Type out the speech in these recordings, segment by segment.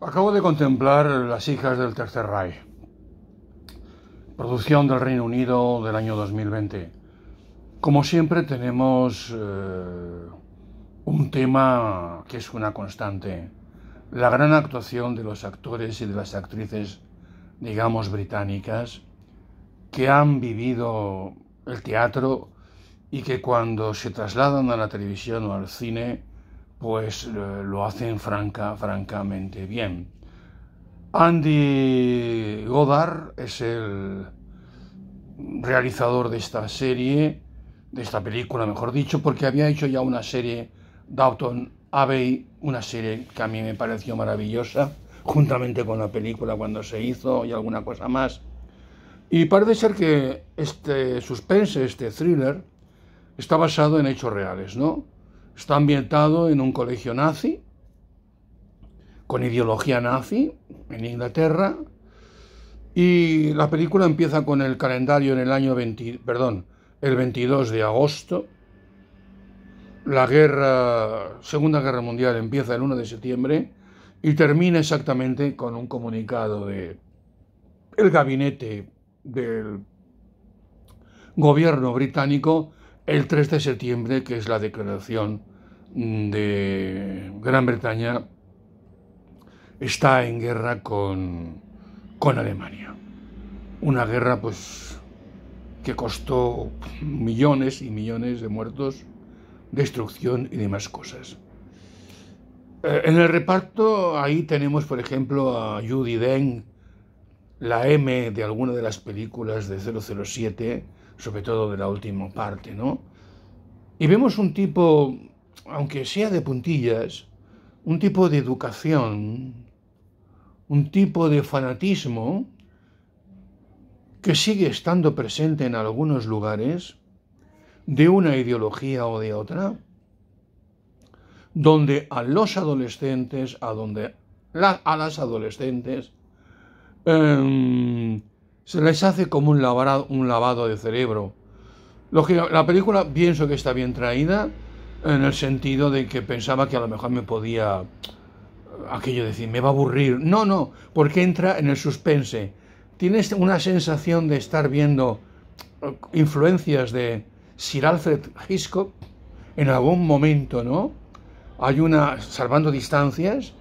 Acabo de contemplar Las hijas del Tercer Reich, producción del Reino Unido del año 2020. Como siempre tenemos eh, un tema que es una constante, la gran actuación de los actores y de las actrices, digamos, británicas, que han vivido el teatro y que cuando se trasladan a la televisión o al cine pues eh, lo hacen francamente bien. Andy Goddard es el realizador de esta serie, de esta película, mejor dicho, porque había hecho ya una serie, Downton Abbey, una serie que a mí me pareció maravillosa, juntamente con la película cuando se hizo y alguna cosa más. Y parece ser que este suspense, este thriller, está basado en hechos reales, ¿no? Está ambientado en un colegio nazi, con ideología nazi, en Inglaterra, y la película empieza con el calendario en el año 20, perdón, el 22 de agosto. La guerra, Segunda Guerra Mundial empieza el 1 de septiembre y termina exactamente con un comunicado de el gabinete del gobierno británico el 3 de septiembre, que es la declaración de Gran Bretaña, está en guerra con, Alemania. Una guerra pues, que costó millones y millones de muertos, destrucción y demás cosas. Eh, en el reparto ahí tenemos, por ejemplo, a Judy Deng, la M de alguna de las películas de 007, sobre todo de la última parte, ¿no? Y vemos un tipo, aunque sea de puntillas, un tipo de educación, un tipo de fanatismo que sigue estando presente en algunos lugares, de una ideología o de otra, donde a los adolescentes, a donde a las adolescentes, em, se les hace como un lavado, un lavado de cerebro. que la película pienso que está bien traída en el sentido de que pensaba que a lo mejor me podía aquello decir, me va a aburrir. No, no, porque entra en el suspense. Tienes este, una sensación de estar viendo eh, influencias de Sir Alfred Hitchcock en algún momento, ¿no? Hay una salvando distancias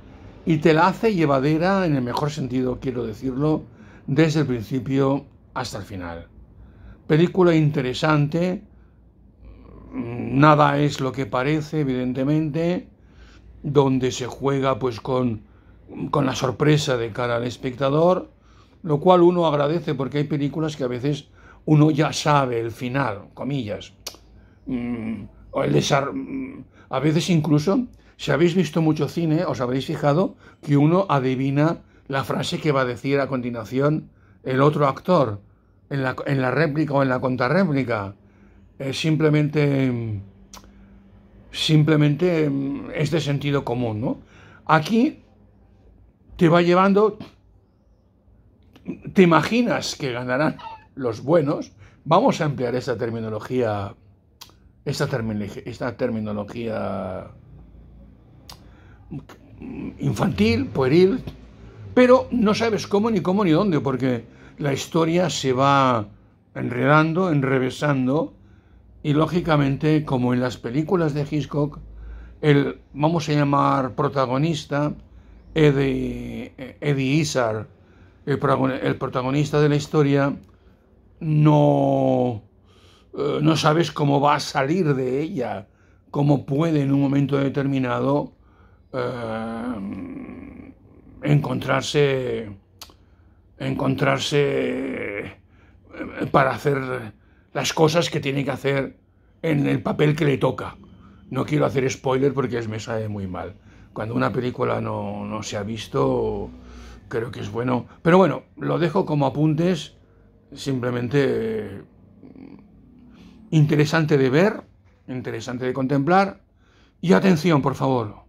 y te la hace llevadera en el mejor sentido, quiero decirlo, desde el principio hasta el final. Película interesante, nada es lo que parece, evidentemente, donde se juega pues con, la sorpresa de cara al espectador, lo cual uno agradece porque hay películas que a veces uno ya sabe el final, comillas. Mm, o el mm, a veces incluso, si habéis visto mucho cine, os habréis fijado que uno adivina la frase que va a decir a continuación el otro actor en la, réplica o en la contrarréplica. Es simplemente, simplemente es de sentido común, Aquí te va llevando, te imaginas que ganarán los buenos. Vamos a emplear esta terminología, esta, esta terminología infantil, pueril, pero no sabes cómo, ni cómo, ni dónde, porque la historia se va enredando, enrevesando, y lógicamente, como en las películas de Hitchcock, el, vamos a llamar protagonista, Eddie, Eddie el, protagonista de la historia, no, eh, no sabes cómo va a salir de ella, cómo puede en un momento determinado eh, encontrarse, encontrarse eh, para hacer las cosas que tiene que hacer en el papel que le toca. No quiero hacer spoiler porque me sale muy mal. Cuando una película no, no se ha visto, creo que es bueno. Pero bueno, lo dejo como apuntes, simplemente eh, interesante de ver, interesante de contemplar. Y atención, por favor,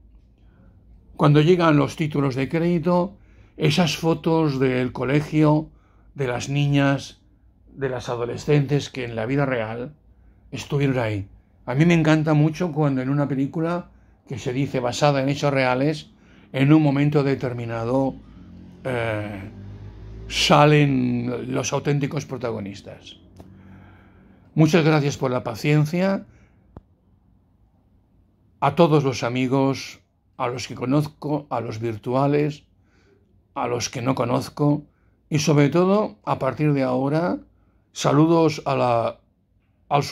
cuando llegan los títulos de crédito, esas fotos del colegio, de las niñas, de las adolescentes que en la vida real estuvieron ahí. A mí me encanta mucho cuando en una película que se dice basada en hechos reales, en un momento determinado eh, salen los auténticos protagonistas. Muchas gracias por la paciencia. A todos los amigos a los que conozco, a los virtuales, a los que no conozco y sobre todo a partir de ahora saludos a la, al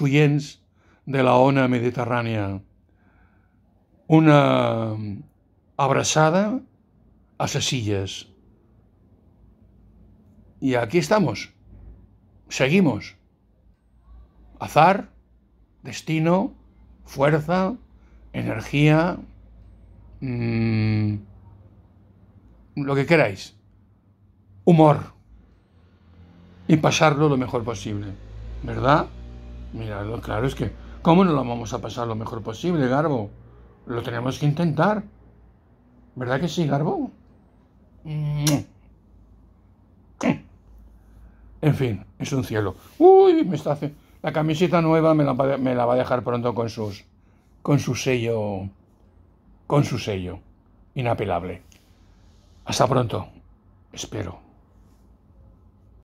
de la ona mediterránea. Una abrazada a sesillas Y aquí estamos. Seguimos. Azar, destino, fuerza, energía, Mm, lo que queráis, humor y pasarlo lo mejor posible, ¿verdad? Miradlo, claro, es que, ¿cómo no lo vamos a pasar lo mejor posible, Garbo? Lo tenemos que intentar, ¿verdad que sí, Garbo? En fin, es un cielo. Uy, me está haciendo... La camiseta nueva me la, me la va a dejar pronto con sus con su sello con su sello inapelable. Hasta pronto, espero.